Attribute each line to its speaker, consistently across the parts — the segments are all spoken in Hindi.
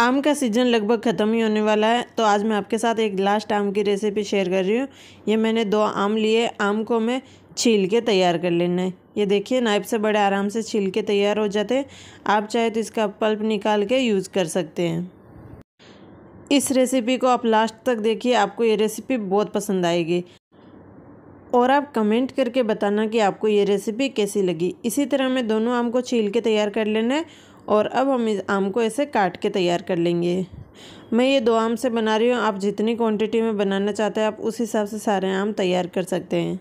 Speaker 1: आम का सीज़न लगभग ख़त्म ही होने वाला है तो आज मैं आपके साथ एक लास्ट आम की रेसिपी शेयर कर रही हूँ ये मैंने दो आम लिए आम को मैं छील के तैयार कर लेना है ये देखिए नाइफ से बड़े आराम से छील के तैयार हो जाते हैं आप चाहे तो इसका पल्प निकाल के यूज़ कर सकते हैं इस रेसिपी को आप लास्ट तक देखिए आपको ये रेसिपी बहुत पसंद आएगी और आप कमेंट करके बताना कि आपको ये रेसिपी कैसी लगी इसी तरह मैं दोनों आम को छील के तैयार कर लेना है और अब हम इस आम को ऐसे काट के तैयार कर लेंगे मैं ये दो आम से बना रही हूँ आप जितनी क्वांटिटी में बनाना चाहते हैं आप उस हिसाब से सारे आम तैयार कर सकते हैं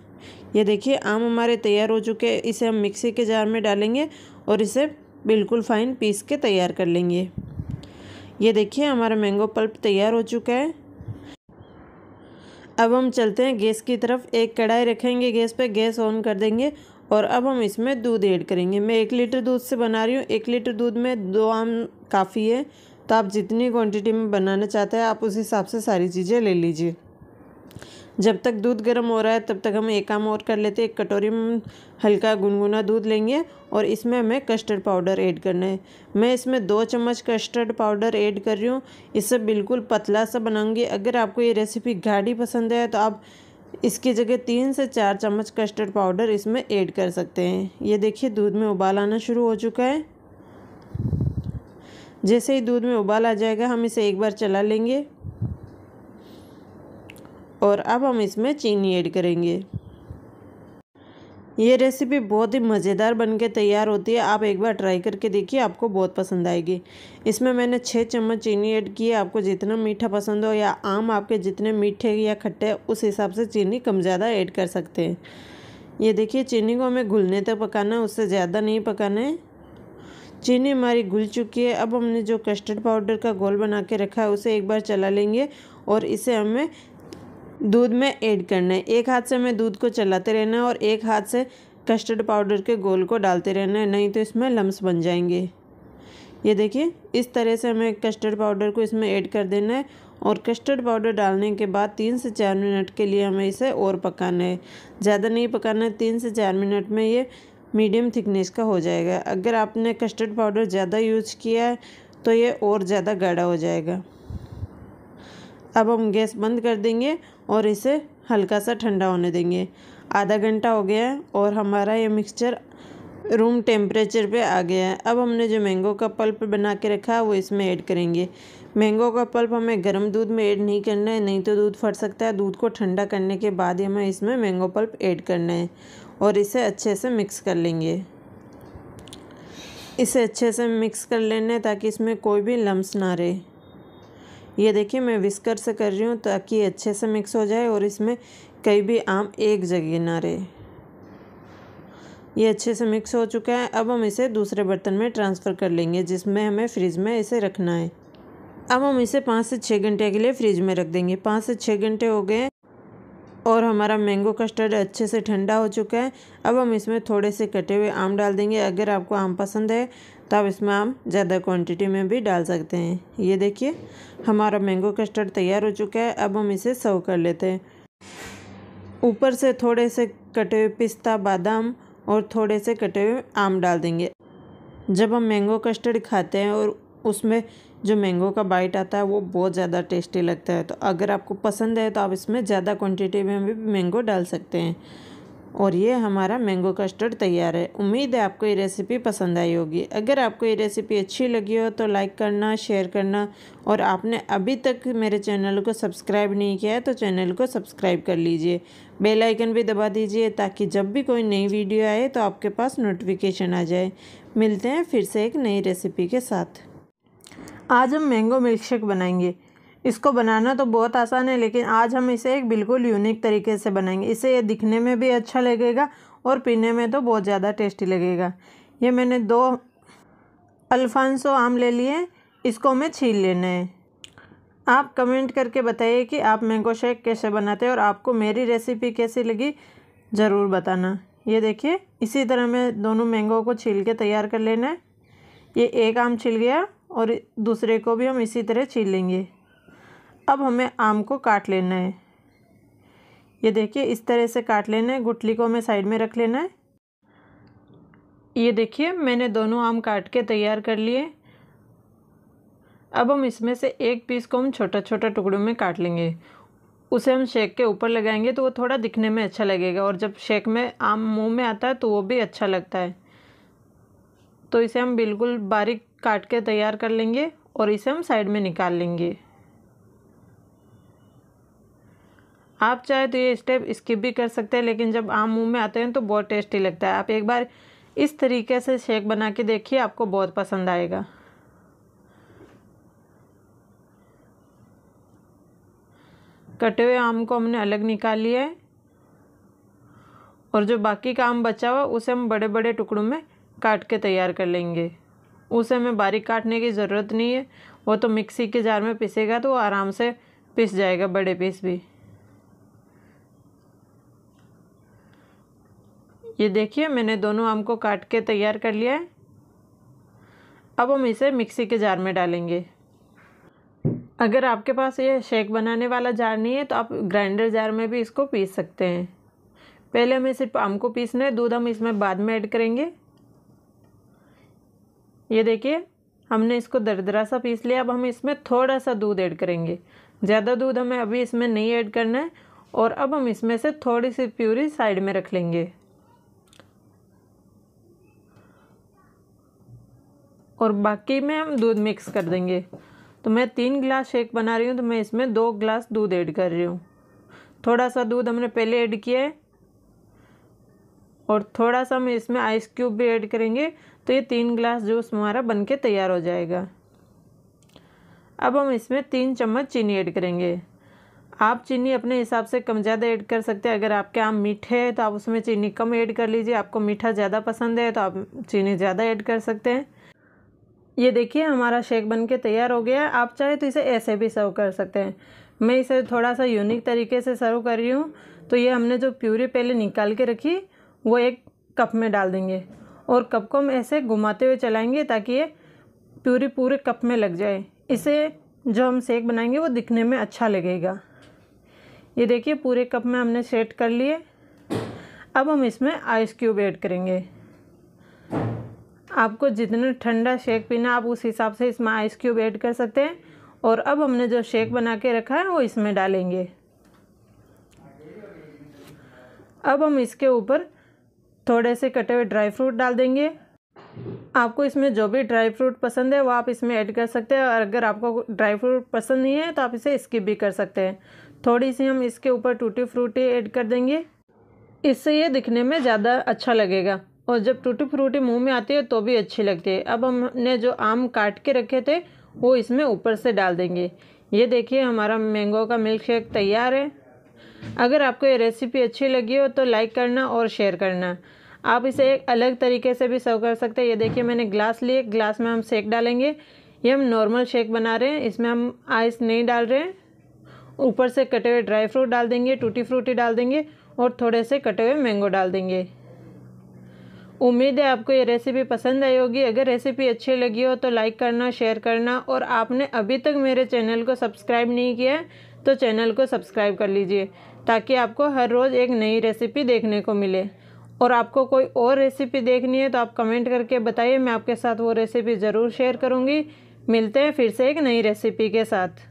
Speaker 1: ये देखिए आम हमारे तैयार हो चुके हैं इसे हम मिक्सी के जार में डालेंगे और इसे बिल्कुल फाइन पीस के तैयार कर लेंगे ये देखिए हमारा मैंगो पल्प तैयार हो चुका है अब हम चलते हैं गैस की तरफ एक कढ़ाई रखेंगे गैस पे गैस ऑन कर देंगे और अब हम इसमें दूध ऐड करेंगे मैं एक लीटर दूध से बना रही हूँ एक लीटर दूध में दो आम काफ़ी है तो आप जितनी क्वांटिटी में बनाना चाहते हैं आप उस हिसाब से सारी चीज़ें ले लीजिए जब तक दूध गर्म हो रहा है तब तक हम एक काम और कर लेते हैं एक कटोरी में हल्का गुनगुना दूध लेंगे और इसमें हमें कस्टर्ड पाउडर ऐड करना है मैं इसमें दो चम्मच कस्टर्ड पाउडर ऐड कर रही हूँ इससे बिल्कुल पतला सा बनाऊँगी अगर आपको ये रेसिपी गाढ़ी पसंद है तो आप इसकी जगह तीन से चार चम्मच कस्टर्ड पाउडर इसमें ऐड कर सकते हैं ये देखिए दूध में उबाल आना शुरू हो चुका है जैसे ही दूध में उबाल आ जाएगा हम इसे एक बार चला लेंगे और अब हम इसमें चीनी ऐड करेंगे ये रेसिपी बहुत ही मज़ेदार बन के तैयार होती है आप एक बार ट्राई करके देखिए आपको बहुत पसंद आएगी इसमें मैंने छः चम्मच चीनी ऐड की है आपको जितना मीठा पसंद हो या आम आपके जितने मीठे या खट्टे उस हिसाब से चीनी कम ज़्यादा ऐड कर सकते हैं ये देखिए चीनी को हमें घुलने तक पकाना है उससे ज़्यादा नहीं पकाना है चीनी हमारी घुल चुकी है अब हमने जो कस्टर्ड पाउडर का घोल बना के रखा है उसे एक बार चला लेंगे और इसे हमें दूध में ऐड करना है एक हाथ से हमें दूध को चलाते रहना है और एक हाथ से कस्टर्ड पाउडर के गोल को डालते रहना है नहीं तो इसमें लम्स बन जाएंगे ये देखिए इस तरह से हमें कस्टर्ड पाउडर को इसमें ऐड कर देना है और कस्टर्ड पाउडर डालने के बाद तीन से चार मिनट के लिए हमें इसे और पकाना है ज़्यादा नहीं पकाना है तीन से चार मिनट में ये मीडियम थिकनेस का हो जाएगा अगर आपने कस्टर्ड पाउडर ज़्यादा यूज किया है तो ये और ज़्यादा गाढ़ा हो जाएगा अब हम गैस बंद कर देंगे और इसे हल्का सा ठंडा होने देंगे आधा घंटा हो गया है और हमारा ये मिक्सचर रूम टेम्परेचर पे आ गया है अब हमने जो मैंगो का पल्प बना के रखा है वो इसमें ऐड करेंगे मैंगो का पल्प हमें गर्म दूध में ऐड नहीं करना है नहीं तो दूध फट सकता है दूध को ठंडा करने के बाद ही हमें इसमें मैंगो पल्प ऐड करना है और इसे अच्छे से मिक्स कर लेंगे इसे अच्छे से मिक्स कर लेना है ताकि इसमें कोई भी लम्स ना रहे ये देखिए मैं विस्कर से कर रही हूँ ताकि अच्छे से मिक्स हो जाए और इसमें कहीं भी आम एक जगह ना रहे ये अच्छे से मिक्स हो चुका है अब हम इसे दूसरे बर्तन में ट्रांसफ़र कर लेंगे जिसमें हमें फ्रिज में इसे रखना है अब हम इसे पाँच से छः घंटे के लिए फ्रिज में रख देंगे पाँच से छः घंटे हो गए और हमारा मैंगो कस्टर्ड अच्छे से ठंडा हो चुका है अब हम इसमें थोड़े से कटे हुए आम डाल देंगे अगर आपको आम पसंद है तब इसमें हम ज़्यादा क्वांटिटी में भी डाल सकते हैं ये देखिए हमारा मैंगो कस्टर्ड तैयार हो चुका है अब हम इसे सर्व कर लेते हैं ऊपर से थोड़े से कटे हुए पिस्ता बादाम और थोड़े से कटे हुए आम डाल देंगे जब हम मैंगो कस्टर्ड खाते हैं और उसमें जो मैंगो का बाइट आता है वो बहुत ज़्यादा टेस्टी लगता है तो अगर आपको पसंद है तो आप इसमें ज़्यादा क्वान्टिटी में भी मैंगो डाल सकते हैं और ये हमारा मैंगो कस्टर्ड तैयार है उम्मीद है आपको ये रेसिपी पसंद आई होगी अगर आपको ये रेसिपी अच्छी लगी हो तो लाइक करना शेयर करना और आपने अभी तक मेरे चैनल को सब्सक्राइब नहीं किया है तो चैनल को सब्सक्राइब कर लीजिए बेल आइकन भी दबा दीजिए ताकि जब भी कोई नई वीडियो आए तो आपके पास नोटिफिकेशन आ जाए मिलते हैं फिर से एक नई रेसिपी के साथ आज हम मैंगो मिल्क शेक बनाएंगे इसको बनाना तो बहुत आसान है लेकिन आज हम इसे एक बिल्कुल यूनिक तरीके से बनाएंगे इसे ये दिखने में भी अच्छा लगेगा और पीने में तो बहुत ज़्यादा टेस्टी लगेगा ये मैंने दो अल्फांसो आम ले लिए इसको हमें छील लेना है आप कमेंट करके बताइए कि आप मैंगो शेक कैसे बनाते हैं और आपको मेरी रेसिपी कैसी लगी ज़रूर बताना ये देखिए इसी तरह मैं दोनों मैंगो को छील के तैयार कर लेना है ये एक आम छिल गया और दूसरे को भी हम इसी तरह छील लेंगे अब हमें आम को काट लेना है ये देखिए इस तरह से काट लेना है गुटली को हमें साइड में रख लेना है ये देखिए मैंने दोनों आम काट के तैयार कर लिए अब हम इसमें से एक पीस को हम छोटा छोटा टुकड़ों में काट लेंगे उसे हम शेक के ऊपर लगाएंगे तो वो थोड़ा दिखने में अच्छा लगेगा और जब शेक में आम मुंह में आता है तो वो भी अच्छा लगता है तो इसे हम बिल्कुल बारीक काट के तैयार कर लेंगे और इसे हम साइड में निकाल लेंगे आप चाहे तो ये स्टेप स्किप भी कर सकते हैं लेकिन जब आम मुंह में आते हैं तो बहुत टेस्टी लगता है आप एक बार इस तरीके से शेक बना के देखिए आपको बहुत पसंद आएगा कटे हुए आम को हमने अलग निकाल लिया है और जो बाकी का आम बचा हुआ उसे हम बड़े बड़े टुकड़ों में काट के तैयार कर लेंगे उसे हमें बारीक काटने की ज़रूरत नहीं है वो तो मिक्सी के जार में पिसेगा तो आराम से पिस जाएगा बड़े पीस भी ये देखिए मैंने दोनों आम को काट के तैयार कर लिया है अब हम इसे मिक्सी के जार में डालेंगे अगर आपके पास ये शेक बनाने वाला जार नहीं है तो आप ग्राइंडर जार में भी इसको पीस सकते हैं पहले हमें सिर्फ आम को पीसना है दूध हम इसमें बाद में ऐड करेंगे ये देखिए हमने इसको दरदरा सा पीस लिया अब हम इसमें थोड़ा सा दूध ऐड करेंगे ज़्यादा दूध हमें अभी इसमें नहीं ऐड करना है और अब हम इसमें से थोड़ी सी प्यूरी साइड में रख लेंगे और बाकी में हम दूध मिक्स कर देंगे तो मैं तीन गिलास शेक बना रही हूँ तो मैं इसमें दो गिलास दूध ऐड कर रही हूँ थोड़ा सा दूध हमने पहले ऐड किया है और थोड़ा सा हम इसमें आइस क्यूब भी ऐड करेंगे तो ये तीन गिलास जूस हमारा बन के तैयार हो जाएगा अब हम इसमें तीन चम्मच चीनी ऐड करेंगे आप चीनी अपने हिसाब से कम ज़्यादा ऐड कर सकते हैं अगर आपके आम मीठे हैं तो आप उसमें चीनी कम ऐड कर लीजिए आपको मीठा ज़्यादा पसंद है तो आप चीनी ज़्यादा ऐड कर सकते हैं ये देखिए हमारा शेक बन के तैयार हो गया है आप चाहे तो इसे ऐसे भी सर्व कर सकते हैं मैं इसे थोड़ा सा यूनिक तरीके से सर्व कर रही हूँ तो ये हमने जो प्यूरी पहले निकाल के रखी वो एक कप में डाल देंगे और कप को हम ऐसे घुमाते हुए चलाएंगे ताकि ये प्यूरी पूरे कप में लग जाए इसे जो हम शेक बनाएंगे वो दिखने में अच्छा लगेगा ये देखिए पूरे कप में हमने सेट कर लिए अब हम इसमें आइस क्यूब ऐड करेंगे आपको जितना ठंडा शेक पीना आप उस हिसाब से इसमें आइस क्यूब ऐड कर सकते हैं और अब हमने जो शेक बना के रखा है वो इसमें डालेंगे अब हम इसके ऊपर थोड़े से कटे हुए ड्राई फ्रूट डाल देंगे आपको इसमें जो भी ड्राई फ्रूट पसंद है वो आप इसमें ऐड कर सकते हैं और अगर आपको ड्राई फ्रूट पसंद नहीं है तो आप इसे स्किप भी कर सकते हैं थोड़ी सी हम इसके ऊपर टूटी फ्रूटी ऐड कर देंगे इससे ये दिखने में ज़्यादा अच्छा लगेगा और जब टूटी फ्रूटी मुंह में आती है तो भी अच्छी लगती है अब हमने जो आम काट के रखे थे वो इसमें ऊपर से डाल देंगे ये देखिए हमारा मैंगो का मिल्क शेक तैयार है अगर आपको ये रेसिपी अच्छी लगी हो तो लाइक करना और शेयर करना आप इसे एक अलग तरीके से भी सर्व कर सकते हैं ये देखिए मैंने ग्लास लिए ग्लास में हम शेक डालेंगे ये हम नॉर्मल शेक बना रहे हैं इसमें हम आइस नहीं डाल रहे हैं ऊपर से कटे हुए ड्राई फ्रूट डाल देंगे टूटी फ्रूटी डाल देंगे और थोड़े से कटे हुए मैंगो डाल देंगे उम्मीद है आपको ये रेसिपी पसंद आई होगी अगर रेसिपी अच्छी लगी हो तो लाइक करना शेयर करना और आपने अभी तक मेरे चैनल को सब्सक्राइब नहीं किया है तो चैनल को सब्सक्राइब कर लीजिए ताकि आपको हर रोज़ एक नई रेसिपी देखने को मिले और आपको कोई और रेसिपी देखनी है तो आप कमेंट करके बताइए मैं आपके साथ वो रेसिपी ज़रूर शेयर करूँगी मिलते हैं फिर से एक नई रेसिपी के साथ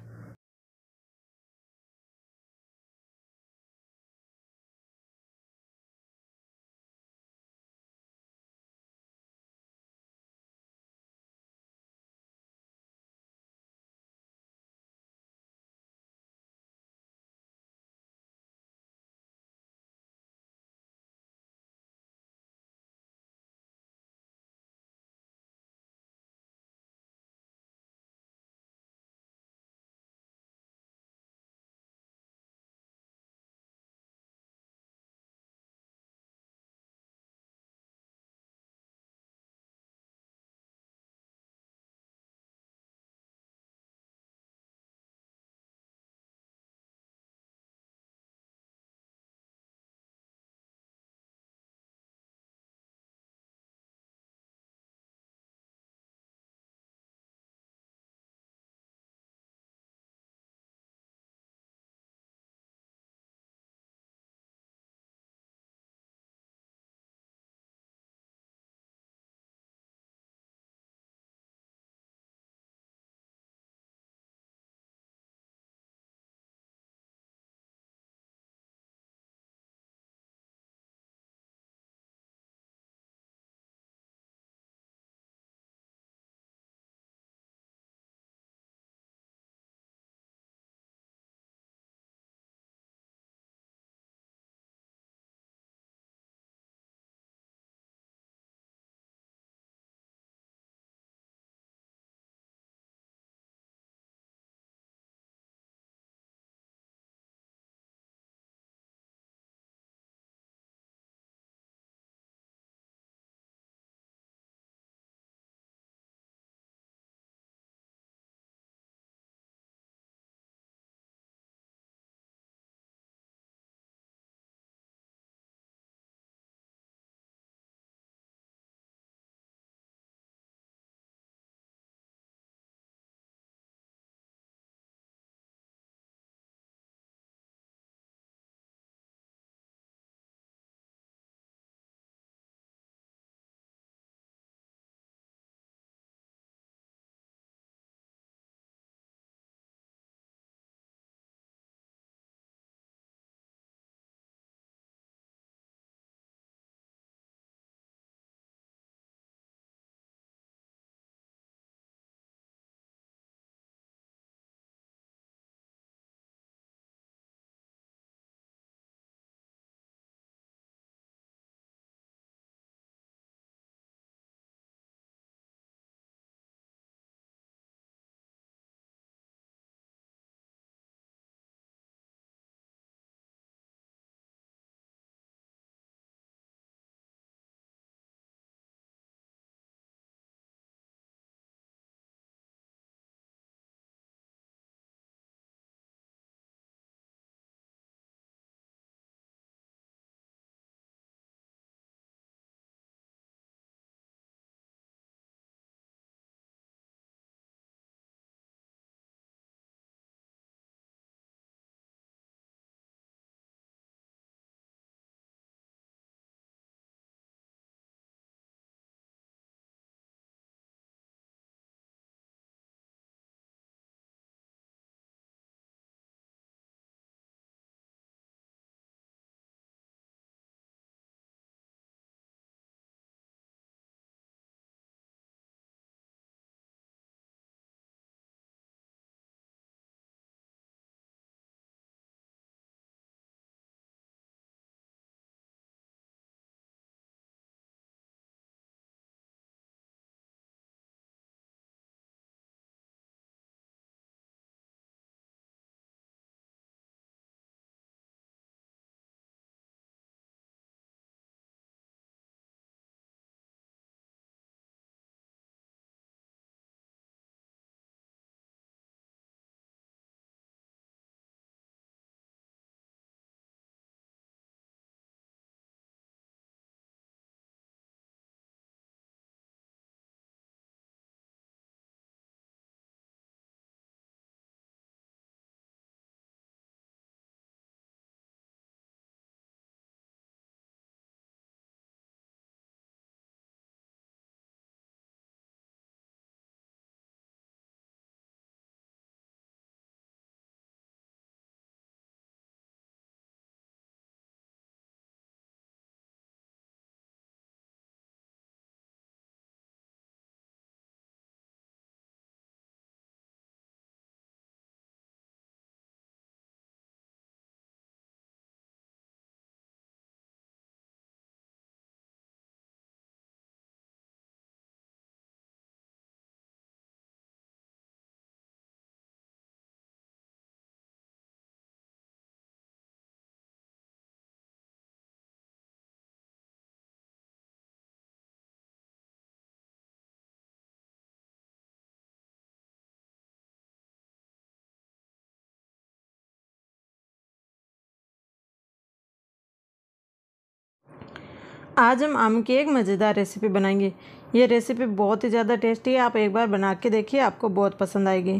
Speaker 1: आज हम आम की एक मज़ेदार रेसिपी बनाएंगे ये रेसिपी बहुत ही ज़्यादा टेस्टी है आप एक बार बना के देखिए आपको बहुत पसंद आएगी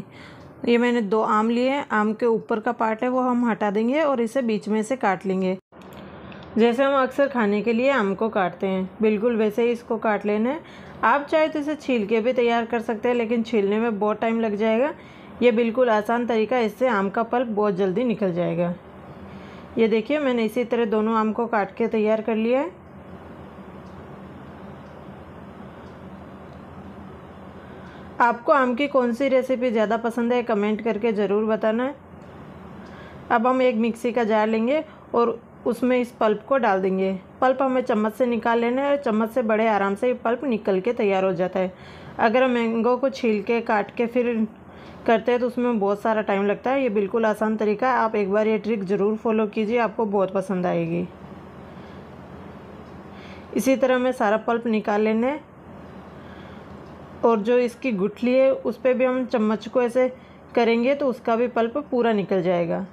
Speaker 1: ये मैंने दो आम लिए हैं आम के ऊपर का पार्ट है वो हम हटा देंगे और इसे बीच में से काट लेंगे जैसे हम अक्सर खाने के लिए आम को काटते हैं बिल्कुल वैसे ही इसको काट लेना है आप चाहे तो इसे छील के भी तैयार कर सकते हैं लेकिन छीलने में बहुत टाइम लग जाएगा ये बिल्कुल आसान तरीका इससे आम का पल्प बहुत जल्दी निकल जाएगा ये देखिए मैंने इसी तरह दोनों आम को काट के तैयार कर लिया है आपको आम की कौन सी रेसिपी ज़्यादा पसंद है कमेंट करके ज़रूर बताना है अब हम एक मिक्सी का जार लेंगे और उसमें इस पल्प को डाल देंगे पल्प हमें चम्मच से निकाल लेना है और चम्मच से बड़े आराम से ये पल्प निकल के तैयार हो जाता है अगर हम मैंगो को छील के काट के फिर करते हैं तो उसमें बहुत सारा टाइम लगता है ये बिल्कुल आसान तरीका है आप एक बार ये ट्रिक ज़रूर फॉलो कीजिए आपको बहुत पसंद आएगी इसी तरह हमें सारा पल्प निकाल लेना है और जो इसकी गुठली है उस पर भी हम चम्मच को ऐसे करेंगे तो उसका भी पल्प पूरा निकल जाएगा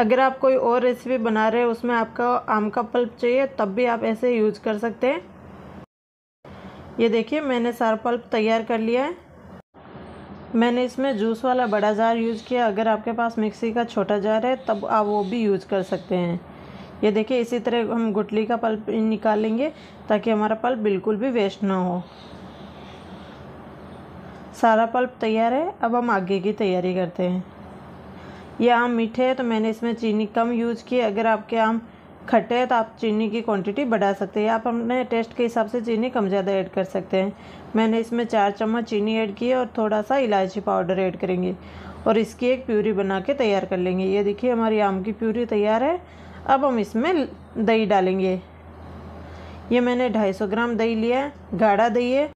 Speaker 1: अगर आप कोई और रेसिपी बना रहे हैं उसमें आपका आम का पल्प चाहिए तब भी आप ऐसे यूज कर सकते हैं ये देखिए मैंने सारा पल्प तैयार कर लिया है मैंने इसमें जूस वाला बड़ा जार यूज़ किया अगर आपके पास मिक्सी का छोटा जार है तब आप वो भी यूज़ कर सकते हैं ये देखिए इसी तरह हम गुटली का पल्प निकालेंगे ताकि हमारा पल्प बिल्कुल भी वेस्ट ना हो सारा पल्प तैयार है अब हम आगे की तैयारी करते हैं ये आम मीठे है तो मैंने इसमें चीनी कम यूज़ की अगर आपके आम खट्टे हैं तो आप चीनी की क्वांटिटी बढ़ा सकते हैं आप अपने टेस्ट के हिसाब से चीनी कम ज़्यादा ऐड कर सकते हैं मैंने इसमें चार चम्मच चीनी ऐड की है और थोड़ा सा इलायची पाउडर ऐड करेंगे और इसकी एक प्यूरी बना के तैयार कर लेंगे ये देखिए हमारी आम की प्यूरी तैयार है अब हम इसमें दही डालेंगे ये मैंने 250 ग्राम दही लिया है गाढ़ा दही है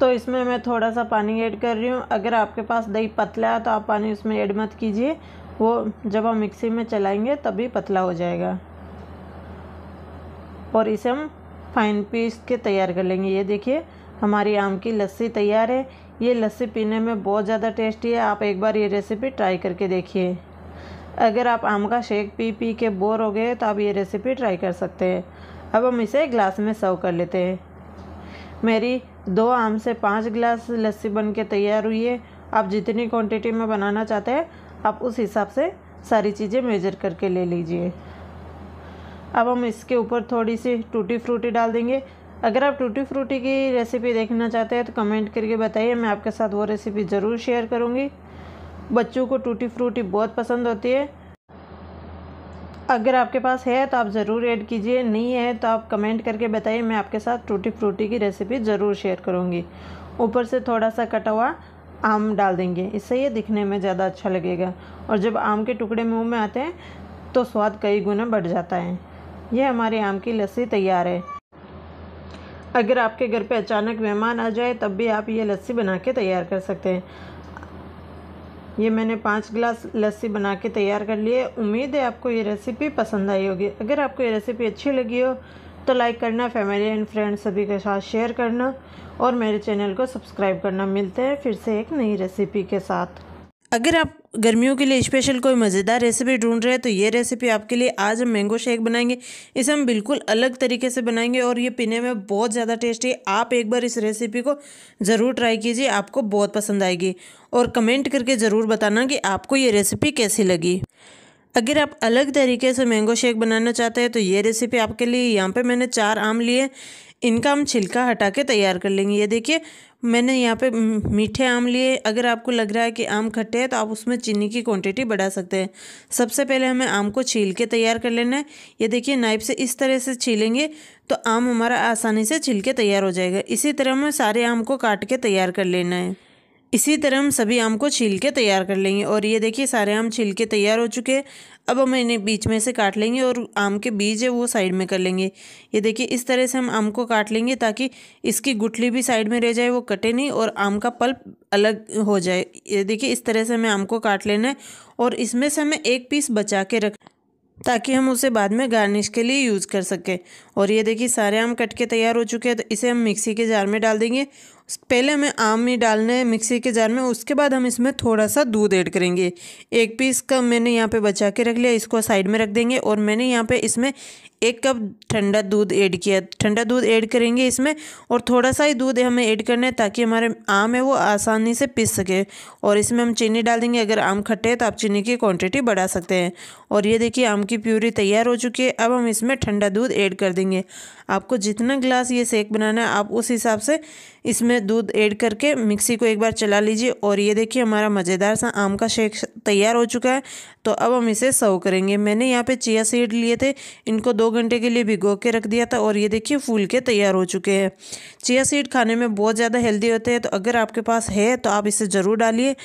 Speaker 1: तो इसमें मैं थोड़ा सा पानी ऐड कर रही हूँ अगर आपके पास दही पतला है तो आप पानी उसमें ऐड मत कीजिए वो जब हम मिक्सी में चलाएंगे तभी पतला हो जाएगा और इसे हम फाइन पीस के तैयार कर लेंगे ये देखिए हमारी आम की लस्सी तैयार है ये लस्सी पीने में बहुत ज़्यादा टेस्टी है आप एक बार ये रेसिपी ट्राई करके देखिए अगर आप आम का शेक पी पी के बोर हो गए तो आप ये रेसिपी ट्राई कर सकते हैं अब हम इसे ग्लास में सर्व कर लेते हैं मेरी दो आम से पाँच गिलास लस्सी बन के तैयार हुई है आप जितनी क्वांटिटी में बनाना चाहते हैं आप उस हिसाब से सारी चीज़ें मेजर करके ले लीजिए अब हम इसके ऊपर थोड़ी सी टूटी फ्रूटी डाल देंगे अगर आप टूटी फ्रूटी की रेसिपी देखना चाहते हैं तो कमेंट करके बताइए मैं आपके साथ वो रेसिपी ज़रूर शेयर करूँगी बच्चों को टूटी फ्रूटी बहुत पसंद होती है अगर आपके पास है तो आप ज़रूर ऐड कीजिए नहीं है तो आप कमेंट करके बताइए मैं आपके साथ टूटी फ्रूटी की रेसिपी ज़रूर शेयर करूँगी ऊपर से थोड़ा सा कटा हुआ आम डाल देंगे इससे ये दिखने में ज़्यादा अच्छा लगेगा और जब आम के टुकड़े मुँह में आते हैं तो स्वाद कई गुना बढ़ जाता है ये हमारी आम की लस्सी तैयार है अगर आपके घर पे अचानक मेहमान आ जाए तब भी आप ये लस्सी बना के तैयार कर सकते हैं ये मैंने पाँच गिलास लस्सी बना के तैयार कर लिए उम्मीद है आपको ये रेसिपी पसंद आई होगी अगर आपको ये रेसिपी अच्छी लगी हो तो लाइक करना फैमिली एंड फ्रेंड्स सभी के साथ शेयर करना और मेरे चैनल को सब्सक्राइब करना मिलते हैं फिर से एक नई रेसिपी के साथ अगर आप गर्मियों के लिए स्पेशल कोई मज़ेदार रेसिपी ढूंढ रहे हैं तो ये रेसिपी आपके लिए आज हम मैंगो शेक बनाएंगे इसे हम बिल्कुल अलग तरीके से बनाएंगे और ये पीने में बहुत ज़्यादा टेस्टी है आप एक बार इस रेसिपी को ज़रूर ट्राई कीजिए आपको बहुत पसंद आएगी और कमेंट करके ज़रूर बताना कि आपको ये रेसिपी कैसी लगी अगर आप अलग तरीके से मैंगो शेक बनाना चाहते हैं तो ये रेसिपी आपके लिए यहाँ पे मैंने चार आम लिए इनका हम छिलका हटा के तैयार कर लेंगे ये देखिए मैंने यहाँ पे मीठे आम लिए अगर आपको लग रहा है कि आम खट्टे हैं तो आप उसमें चीनी की क्वांटिटी बढ़ा सकते हैं सबसे पहले हमें आम को छील के तैयार कर लेना है ये देखिए नाइफ से इस तरह से छीलेंगे तो आम हमारा आसानी से छिल के तैयार हो जाएगा इसी तरह हमें सारे आम को काट के तैयार कर लेना है इसी तरह हम सभी आम को छील के तैयार कर लेंगे और ये देखिए सारे आम छील के तैयार हो चुके हैं अब हम इन्हें बीच में से काट लेंगे और आम के बीज है वो साइड में कर लेंगे ये देखिए इस तरह से हम आम को काट लेंगे ताकि इसकी गुठली भी साइड में रह जाए वो कटे नहीं और आम का पल्प अलग हो जाए ये देखिए इस तरह से हमें आम को काट लेना है और इसमें से हमें एक पीस बचा के रख ताकि हम उसे बाद में गार्निश के लिए यूज़ कर सकें और ये देखिए सारे आम कट के तैयार हो चुके हैं तो इसे हम मिक्सी के जार में डाल देंगे पहले हमें आम ही डालना है मिक्सी के जार में उसके बाद हम इसमें थोड़ा सा दूध ऐड करेंगे एक पीस का मैंने यहाँ पे बचा के रख लिया इसको साइड में रख देंगे और मैंने यहाँ पे इसमें एक कप ठंडा दूध ऐड किया ठंडा दूध ऐड करेंगे इसमें और थोड़ा सा ही दूध हमें ऐड करना है ताकि हमारे आम है वो आसानी से पीस सके और इसमें हम चीनी डाल देंगे अगर आम खट्टे हैं तो आप चीनी की क्वान्टिटी बढ़ा सकते हैं और ये देखिए आम की प्यूरी तैयार हो चुकी है अब हम इसमें ठंडा दूध ऐड कर देंगे आपको जितना गिलास ये सेक बनाना है आप उस हिसाब से इसमें दूध ऐड करके मिक्सी को एक बार चला लीजिए और ये देखिए हमारा मज़ेदार सा आम का शेक तैयार हो चुका है तो अब हम इसे सर्व करेंगे मैंने यहाँ पे चिया सीड लिए थे इनको दो घंटे के लिए भिगो के रख दिया था और ये देखिए फूल के तैयार हो चुके हैं चिया सीड खाने में बहुत ज़्यादा हेल्दी होते हैं तो अगर आपके पास है तो आप इसे ज़रूर डालिए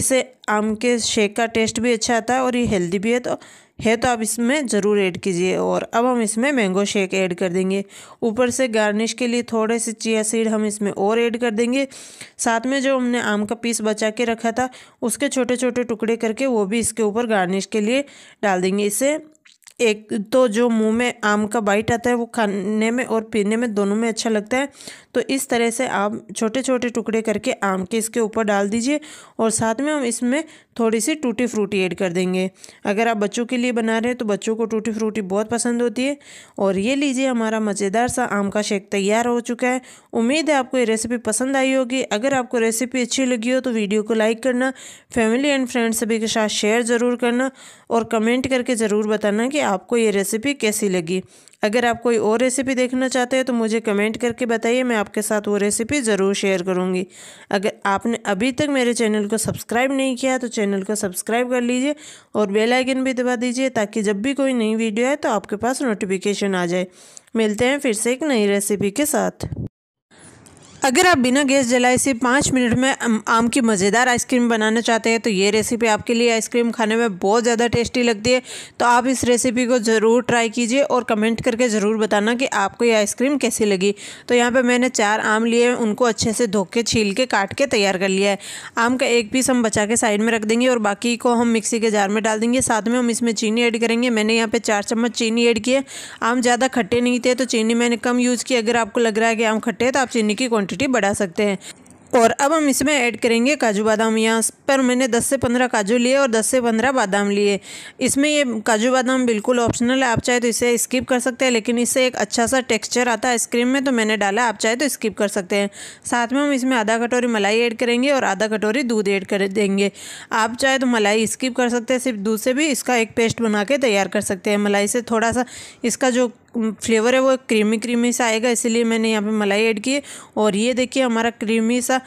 Speaker 1: इससे आम के शेक का टेस्ट भी अच्छा आता है और ये हेल्दी भी है तो है तो आप इसमें ज़रूर ऐड कीजिए और अब हम इसमें मैंगो शेक ऐड कर देंगे ऊपर से गार्निश के लिए थोड़े से चिया सीड हम इसमें और ऐड कर देंगे साथ में जो हमने आम का पीस बचा के रखा था उसके छोटे छोटे टुकड़े करके वो भी इसके ऊपर गार्निश के लिए डाल देंगे इसे एक तो जो मुंह में आम का बाइट आता है वो खाने में और पीने में दोनों में अच्छा लगता है तो इस तरह से आप छोटे छोटे टुकड़े करके आम के इसके ऊपर डाल दीजिए और साथ में हम इसमें थोड़ी सी टूटी फ्रूटी ऐड कर देंगे अगर आप बच्चों के लिए बना रहे हैं तो बच्चों को टूटी फ्रूटी बहुत पसंद होती है और ये लीजिए हमारा मज़ेदार सा आम का शेक तैयार हो चुका है उम्मीद है आपको ये रेसिपी पसंद आई होगी अगर आपको रेसिपी अच्छी लगी हो तो वीडियो को लाइक करना फैमिली एंड फ्रेंड्स सभी के साथ शेयर ज़रूर करना और कमेंट करके ज़रूर बताना कि आपको ये रेसिपी कैसी लगी अगर आप कोई और रेसिपी देखना चाहते हैं तो मुझे कमेंट करके बताइए मैं आपके साथ वो रेसिपी ज़रूर शेयर करूँगी अगर आपने अभी तक मेरे चैनल को सब्सक्राइब नहीं किया तो चैनल को सब्सक्राइब कर लीजिए और बेल आइकन भी दबा दीजिए ताकि जब भी कोई नई वीडियो आए तो आपके पास नोटिफिकेशन आ जाए मिलते हैं फिर से एक नई रेसिपी के साथ अगर आप बिना गैस जलाए से पाँच मिनट में आम की मज़ेदार आइसक्रीम बनाना चाहते हैं तो ये रेसिपी आपके लिए आइसक्रीम खाने में बहुत ज़्यादा टेस्टी लगती है तो आप इस रेसिपी को ज़रूर ट्राई कीजिए और कमेंट करके ज़रूर बताना कि आपको ये आइसक्रीम कैसी लगी तो यहाँ पर मैंने चार आम लिए हैं उनको अच्छे से धो के छील के काट के तैयार कर लिया है आम का एक पीस हम बचा के साइड में रख देंगे और बाकी को हम मिक्सी के जार में डाल देंगे साथ में हम इसमें चीनी ऐड करेंगे मैंने यहाँ पर चार चम्मच चीनी ऐड किए आम ज़्यादा खट्टे नहीं थे तो चीनी मैंने कम यूज़ की अगर आपको लग रहा है कि आम खट्टे हैं तो आप चीनी की क्वान्टिटी क्वांटिटी बढ़ा सकते हैं और अब हम इसमें ऐड करेंगे काजू बादाम यहाँ पर मैंने 10 से 15 काजू लिए और 10 से 15 बादाम लिए इसमें ये काजू बादाम बिल्कुल ऑप्शनल है आप चाहे तो इसे स्किप कर सकते हैं लेकिन इससे एक अच्छा सा टेक्सचर आता है आइसक्रीम में तो मैंने डाला आप चाहे तो स्किप कर सकते हैं साथ में हम इसमें आधा कटोरी मलाई ऐड करेंगे और आधा कटोरी दूध ऐड कर देंगे आप चाहे तो मलाई स्किप कर सकते हैं सिर्फ दूध से भी इसका एक पेस्ट बना के तैयार कर सकते हैं मलाई से थोड़ा सा इसका जो फ्लेवर है वो क्रीमी क्रीमी सा आएगा इसीलिए मैंने यहाँ पे मलाई ऐड की और ये देखिए हमारा क्रीमी सा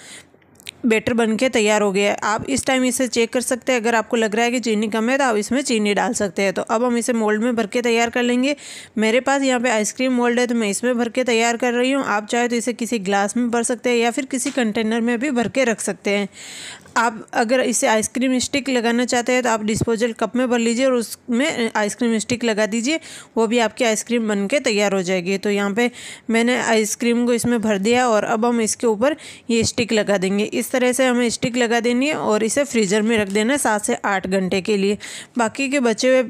Speaker 1: बेटर बन के तैयार हो गया है आप इस टाइम इसे चेक कर सकते हैं अगर आपको लग रहा है कि चीनी कम है तो आप इसमें चीनी डाल सकते हैं तो अब हम इसे मोल्ड में भर के तैयार कर लेंगे मेरे पास यहाँ पे आइसक्रीम मोल्ड है तो मैं इसमें भर के तैयार कर रही हूँ आप चाहे तो इसे किसी ग्लास में भर सकते हैं या फिर किसी कंटेनर में भी भर के रख सकते हैं आप अगर इसे आइसक्रीम स्टिक लगाना चाहते हैं तो आप डिस्पोजल कप में भर लीजिए और उसमें आइसक्रीम स्टिक लगा दीजिए वो भी आपकी आइसक्रीम बन के तैयार हो जाएगी तो यहाँ पे मैंने आइसक्रीम को इसमें भर दिया और अब हम इसके ऊपर ये स्टिक लगा देंगे इस तरह से हमें स्टिक लगा देनी है और इसे फ्रीजर में रख देना है सात से आठ घंटे के लिए बाकी के बचे हुए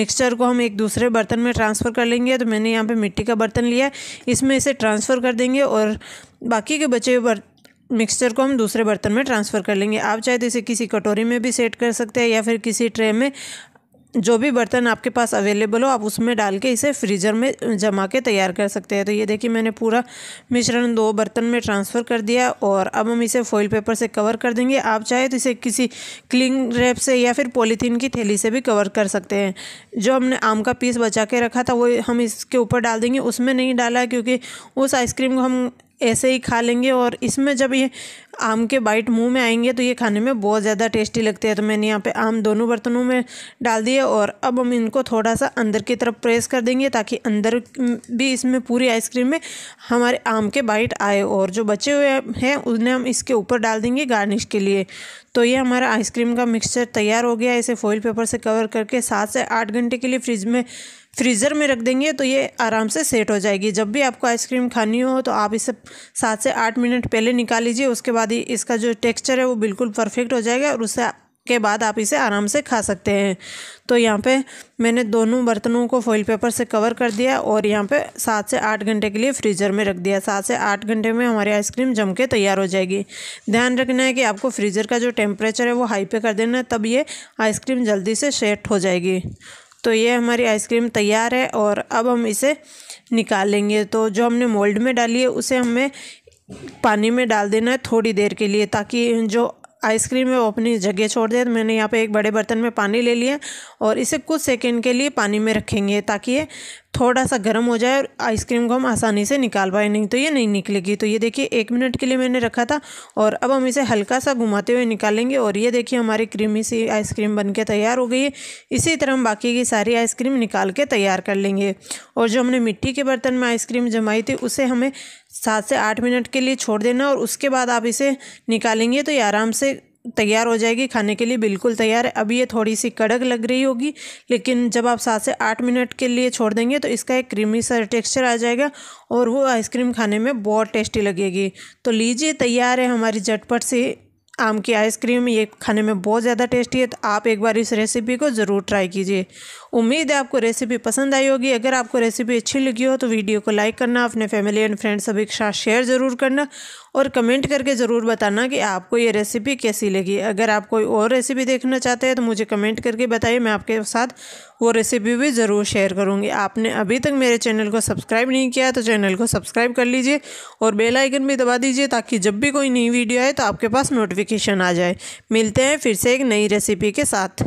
Speaker 1: मिक्सचर को हम एक दूसरे बर्तन में ट्रांसफ़र कर लेंगे तो मैंने यहाँ पे मिट्टी का बर्तन लिया है इसमें इसे ट्रांसफ़र कर देंगे और बाकी के बचे हुए बर्तन मिक्सचर को हम दूसरे बर्तन में ट्रांसफ़र कर लेंगे आप चाहे तो इसे किसी कटोरी में भी सेट कर सकते हैं या फिर किसी ट्रे में जो भी बर्तन आपके पास अवेलेबल हो आप उसमें डाल के इसे फ्रीजर में जमा के तैयार कर सकते हैं तो ये देखिए मैंने पूरा मिश्रण दो बर्तन में ट्रांसफ़र कर दिया और अब हम इसे फॉइल पेपर से कवर कर देंगे आप चाहे तो इसे किसी क्लिंग रैप से या फिर पॉलीथीन की थैली से भी कवर कर सकते हैं जो हमने आम का पीस बचा के रखा था वो हम इसके ऊपर डाल देंगे उसमें नहीं डाला क्योंकि उस आइसक्रीम को हम ऐसे ही खा लेंगे और इसमें जब ये आम के बाइट मुंह में आएंगे तो ये खाने में बहुत ज़्यादा टेस्टी लगते हैं तो मैंने यहाँ पे आम दोनों बर्तनों में डाल दिए और अब हम इनको थोड़ा सा अंदर की तरफ प्रेस कर देंगे ताकि अंदर भी इसमें पूरी आइसक्रीम में हमारे आम के बाइट आए और जो बचे हुए हैं उन्हें हम इसके ऊपर डाल देंगे गार्निश के लिए तो ये हमारा आइसक्रीम का मिक्सचर तैयार हो गया इसे फॉइल पेपर से कवर करके सात से आठ घंटे के लिए फ्रिज में फ्रीज़र में रख देंगे तो ये आराम से सेट हो जाएगी जब भी आपको आइसक्रीम खानी हो तो आप इसे सात से आठ मिनट पहले निकाल लीजिए उसके बाद ही इसका जो टेक्सचर है वो बिल्कुल परफेक्ट हो जाएगा और उससे के बाद आप इसे आराम से खा सकते हैं तो यहाँ पे मैंने दोनों बर्तनों को फॉइल पेपर से कवर कर दिया और यहाँ पे सात से आठ घंटे के लिए फ्रीज़र में रख दिया सात से आठ घंटे में हमारी आइसक्रीम जम के तैयार हो जाएगी ध्यान रखना है कि आपको फ्रीज़र का जो टेम्परेचर है वो हाई पे कर देना है तब ये आइसक्रीम जल्दी से सेट हो जाएगी तो ये हमारी आइसक्रीम तैयार है और अब हम इसे निकालेंगे तो जो हमने मोल्ड में डाली है उसे हमें पानी में डाल देना है थोड़ी देर के लिए ताकि जो आइसक्रीम है वो अपनी जगह छोड़ दे तो मैंने यहाँ पे एक बड़े बर्तन में पानी ले लिया और इसे कुछ सेकेंड के लिए पानी में रखेंगे ताकि ये थोड़ा सा गर्म हो जाए और आइसक्रीम को हम आसानी से निकाल पाए नहीं तो ये नहीं निकलेगी तो ये देखिए एक मिनट के लिए मैंने रखा था और अब हम इसे हल्का सा घुमाते हुए निकालेंगे और ये देखिए हमारी क्रीमी सी आइसक्रीम बन के तैयार हो गई है इसी तरह हम बाकी की सारी आइसक्रीम निकाल के तैयार कर लेंगे और जो हमने मिट्टी के बर्तन में आइसक्रीम जमाई थी उसे हमें सात से आठ मिनट के लिए छोड़ देना और उसके बाद आप इसे निकालेंगे तो ये आराम से तैयार हो जाएगी खाने के लिए बिल्कुल तैयार है अभी ये थोड़ी सी कड़क लग रही होगी लेकिन जब आप सात से आठ मिनट के लिए छोड़ देंगे तो इसका एक क्रीमी सा टेक्सचर आ जाएगा और वो आइसक्रीम खाने में बहुत टेस्टी लगेगी तो लीजिए तैयार है हमारी झटपट से आम की आइसक्रीम ये खाने में बहुत ज़्यादा टेस्टी है तो आप एक बार इस रेसिपी को ज़रूर ट्राई कीजिए उम्मीद है आपको रेसिपी पसंद आई होगी अगर आपको रेसिपी अच्छी लगी हो तो वीडियो को लाइक करना अपने फैमिली एंड फ्रेंड्स सभी के साथ शेयर ज़रूर करना और कमेंट करके ज़रूर बताना कि आपको ये रेसिपी कैसी लगी अगर आप कोई और रेसिपी देखना चाहते हैं तो मुझे कमेंट करके बताइए मैं आपके साथ वो रेसिपी भी ज़रूर शेयर करूँगी आपने अभी तक मेरे चैनल को सब्सक्राइब नहीं किया तो चैनल को सब्सक्राइब कर लीजिए और बेल आइकन भी दबा दीजिए ताकि जब भी कोई नई वीडियो आए तो आपके पास नोटिफिकेशन आ जाए मिलते हैं फिर से एक नई रेसिपी के साथ